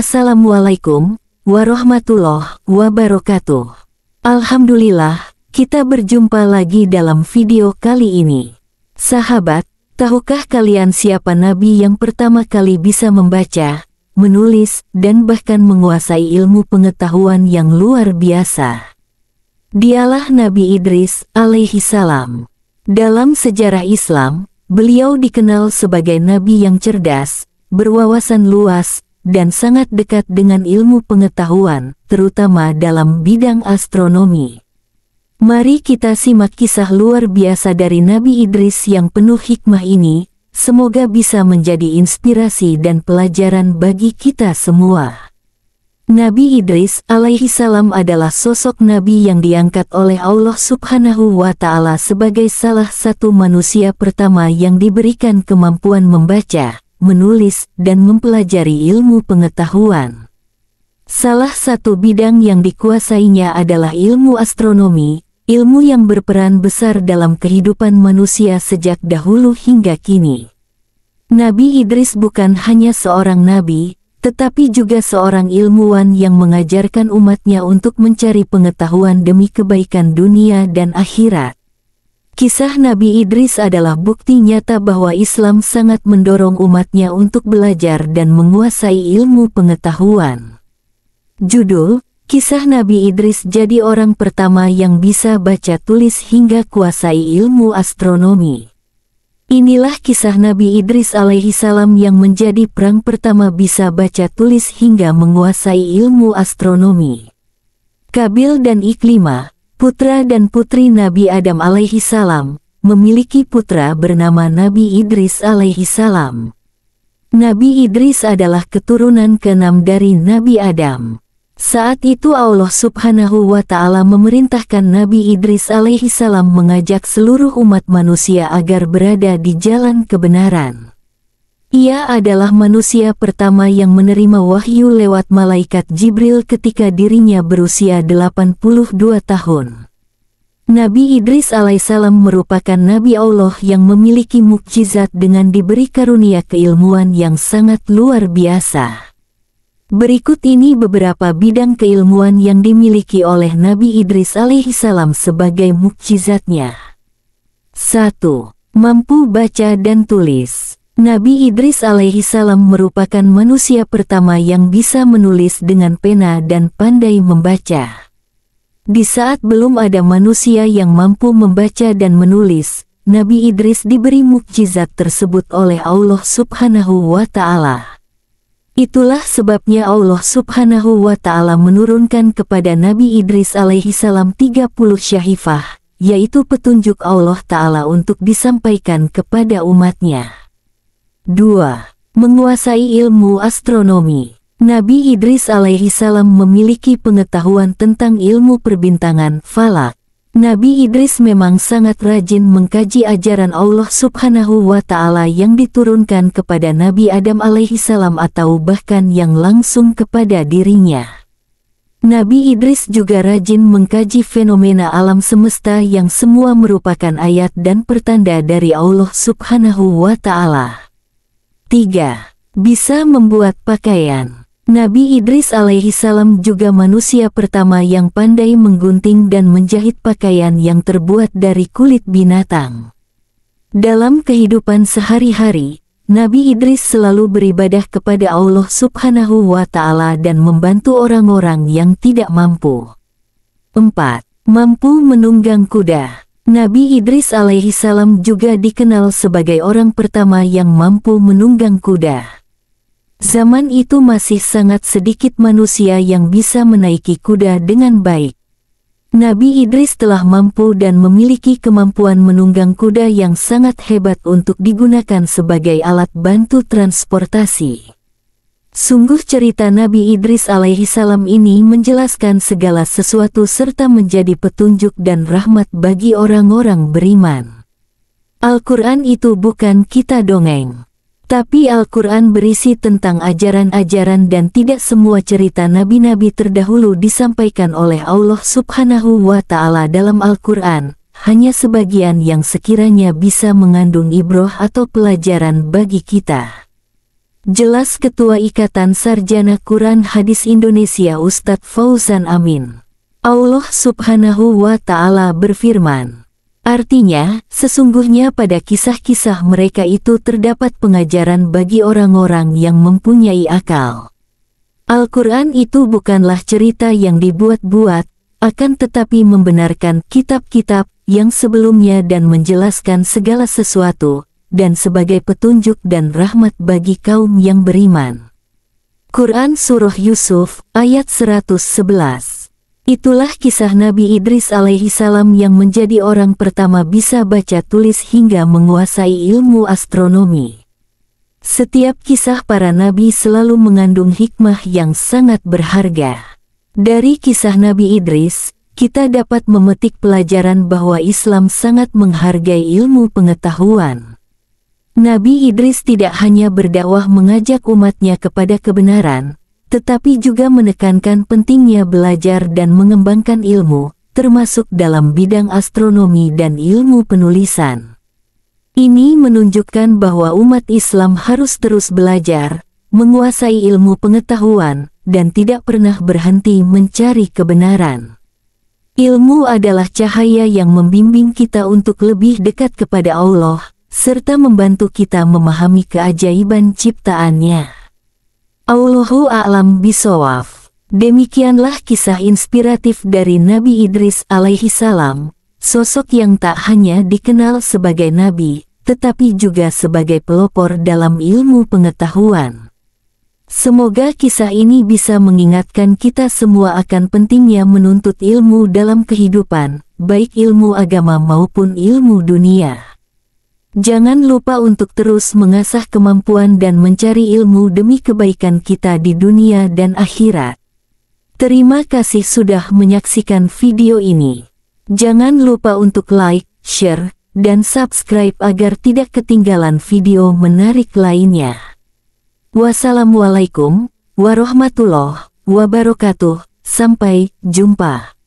Assalamualaikum warahmatullahi wabarakatuh. Alhamdulillah, kita berjumpa lagi dalam video kali ini. Sahabat, tahukah kalian siapa nabi yang pertama kali bisa membaca, menulis, dan bahkan menguasai ilmu pengetahuan yang luar biasa? Dialah Nabi Idris alaihi salam. Dalam sejarah Islam, beliau dikenal sebagai nabi yang cerdas, berwawasan luas, dan sangat dekat dengan ilmu pengetahuan, terutama dalam bidang astronomi. Mari kita simak kisah luar biasa dari Nabi Idris yang penuh hikmah ini, semoga bisa menjadi inspirasi dan pelajaran bagi kita semua. Nabi Idris alaihi salam adalah sosok nabi yang diangkat oleh Allah subhanahu wa ta'ala sebagai salah satu manusia pertama yang diberikan kemampuan membaca, menulis, dan mempelajari ilmu pengetahuan. Salah satu bidang yang dikuasainya adalah ilmu astronomi, ilmu yang berperan besar dalam kehidupan manusia sejak dahulu hingga kini. Nabi Idris bukan hanya seorang nabi, tetapi juga seorang ilmuwan yang mengajarkan umatnya untuk mencari pengetahuan demi kebaikan dunia dan akhirat. Kisah Nabi Idris adalah bukti nyata bahwa Islam sangat mendorong umatnya untuk belajar dan menguasai ilmu pengetahuan. Judul, Kisah Nabi Idris jadi orang pertama yang bisa baca tulis hingga kuasai ilmu astronomi. Inilah kisah Nabi Idris alaihi salam yang menjadi perang pertama bisa baca tulis hingga menguasai ilmu astronomi. Kabil dan Iklimah, Putra dan putri Nabi Adam alaihi salam, memiliki putra bernama Nabi Idris alaihi salam. Nabi Idris adalah keturunan keenam dari Nabi Adam. Saat itu Allah subhanahu wa ta'ala memerintahkan Nabi Idris alaihi salam mengajak seluruh umat manusia agar berada di jalan kebenaran. Ia adalah manusia pertama yang menerima wahyu lewat malaikat Jibril ketika dirinya berusia 82 tahun. Nabi Idris alaihissalam merupakan Nabi Allah yang memiliki mukjizat dengan diberi karunia keilmuan yang sangat luar biasa. Berikut ini beberapa bidang keilmuan yang dimiliki oleh Nabi Idris alaihissalam sebagai mukjizatnya. 1. Mampu baca dan tulis Nabi Idris alaihi salam merupakan manusia pertama yang bisa menulis dengan pena dan pandai membaca. Di saat belum ada manusia yang mampu membaca dan menulis, Nabi Idris diberi mukjizat tersebut oleh Allah subhanahu wa ta'ala. Itulah sebabnya Allah subhanahu wa ta'ala menurunkan kepada Nabi Idris alaihi alaihissalam 30 syahifah, yaitu petunjuk Allah ta'ala untuk disampaikan kepada umatnya. 2. Menguasai ilmu astronomi Nabi Idris alaihi salam memiliki pengetahuan tentang ilmu perbintangan falak. Nabi Idris memang sangat rajin mengkaji ajaran Allah subhanahu wa ta'ala yang diturunkan kepada Nabi Adam alaihi salam atau bahkan yang langsung kepada dirinya. Nabi Idris juga rajin mengkaji fenomena alam semesta yang semua merupakan ayat dan pertanda dari Allah subhanahu wa ta'ala. 3. Bisa membuat pakaian Nabi Idris alaihi salam juga manusia pertama yang pandai menggunting dan menjahit pakaian yang terbuat dari kulit binatang. Dalam kehidupan sehari-hari, Nabi Idris selalu beribadah kepada Allah subhanahu wa ta'ala dan membantu orang-orang yang tidak mampu. 4. Mampu menunggang kuda Nabi Idris alaihi salam juga dikenal sebagai orang pertama yang mampu menunggang kuda. Zaman itu masih sangat sedikit manusia yang bisa menaiki kuda dengan baik. Nabi Idris telah mampu dan memiliki kemampuan menunggang kuda yang sangat hebat untuk digunakan sebagai alat bantu transportasi. Sungguh cerita Nabi Idris alaihi salam ini menjelaskan segala sesuatu serta menjadi petunjuk dan rahmat bagi orang-orang beriman. Al-Quran itu bukan kita dongeng. Tapi Al-Quran berisi tentang ajaran-ajaran dan tidak semua cerita nabi-nabi terdahulu disampaikan oleh Allah subhanahu wa ta'ala dalam Al-Quran, hanya sebagian yang sekiranya bisa mengandung ibroh atau pelajaran bagi kita. Jelas Ketua Ikatan Sarjana Quran Hadis Indonesia Ustadz Fauzan Amin. Allah subhanahu wa ta'ala berfirman. Artinya, sesungguhnya pada kisah-kisah mereka itu terdapat pengajaran bagi orang-orang yang mempunyai akal. Al-Quran itu bukanlah cerita yang dibuat-buat, akan tetapi membenarkan kitab-kitab yang sebelumnya dan menjelaskan segala sesuatu, dan sebagai petunjuk dan rahmat bagi kaum yang beriman. Quran Surah Yusuf, ayat 111 Itulah kisah Nabi Idris alaihi salam yang menjadi orang pertama bisa baca tulis hingga menguasai ilmu astronomi. Setiap kisah para nabi selalu mengandung hikmah yang sangat berharga. Dari kisah Nabi Idris, kita dapat memetik pelajaran bahwa Islam sangat menghargai ilmu pengetahuan. Nabi Idris tidak hanya berdakwah mengajak umatnya kepada kebenaran, tetapi juga menekankan pentingnya belajar dan mengembangkan ilmu, termasuk dalam bidang astronomi dan ilmu penulisan. Ini menunjukkan bahwa umat Islam harus terus belajar, menguasai ilmu pengetahuan, dan tidak pernah berhenti mencari kebenaran. Ilmu adalah cahaya yang membimbing kita untuk lebih dekat kepada Allah, serta membantu kita memahami keajaiban ciptaannya. Allahu a'lam bisawaf. Demikianlah kisah inspiratif dari Nabi Idris alaihi salam, sosok yang tak hanya dikenal sebagai nabi, tetapi juga sebagai pelopor dalam ilmu pengetahuan. Semoga kisah ini bisa mengingatkan kita semua akan pentingnya menuntut ilmu dalam kehidupan, baik ilmu agama maupun ilmu dunia. Jangan lupa untuk terus mengasah kemampuan dan mencari ilmu demi kebaikan kita di dunia dan akhirat. Terima kasih sudah menyaksikan video ini. Jangan lupa untuk like, share, dan subscribe agar tidak ketinggalan video menarik lainnya. Wassalamualaikum warahmatullahi wabarakatuh. Sampai jumpa.